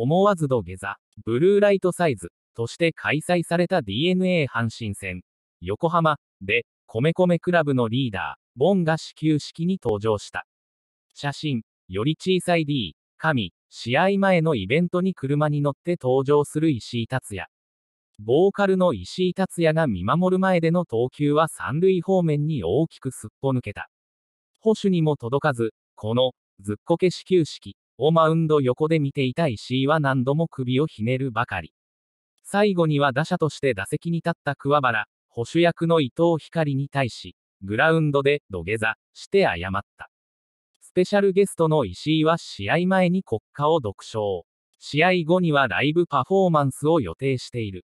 思わず土下座、ブルーライトサイズとして開催された DNA 阪神戦、横浜で、米米クラブのリーダー、ボンが始球式に登場した。写真、より小さい D、神、試合前のイベントに車に乗って登場する石井達也。ボーカルの石井達也が見守る前での投球は三塁方面に大きくすっぽ抜けた。保守にも届かず、この、ずっこけ始球式をマウンド横で見ていた石井は何度も首をひねるばかり。最後には打者として打席に立った桑原、保守役の伊藤光に対し、グラウンドで土下座して謝った。スペシャルゲストの石井は試合前に国歌を独唱。試合後にはライブパフォーマンスを予定している。